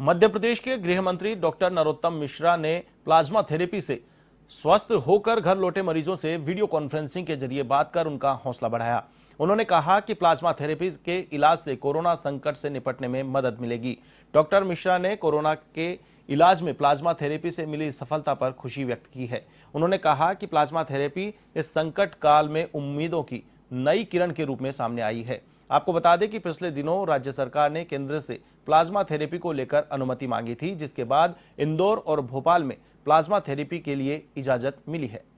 मध्य प्रदेश के गृह मंत्री डॉक्टर नरोत्तम मिश्रा ने प्लाज्मा थेरेपी से स्वस्थ होकर घर लौटे मरीजों से वीडियो कॉन्फ्रेंसिंग के जरिए बात कर उनका हौसला बढ़ाया उन्होंने कहा कि प्लाज्मा थेरेपी के इलाज से कोरोना संकट से निपटने में मदद मिलेगी डॉक्टर मिश्रा ने कोरोना के इलाज में प्लाज्मा थेरेपी से मिली सफलता पर खुशी व्यक्त की है उन्होंने कहा कि प्लाज्मा थेरेपी इस संकट काल में उम्मीदों की नई किरण के रूप में सामने आई है आपको बता दें कि पिछले दिनों राज्य सरकार ने केंद्र से प्लाज्मा थेरेपी को लेकर अनुमति मांगी थी जिसके बाद इंदौर और भोपाल में प्लाज्मा थेरेपी के लिए इजाजत मिली है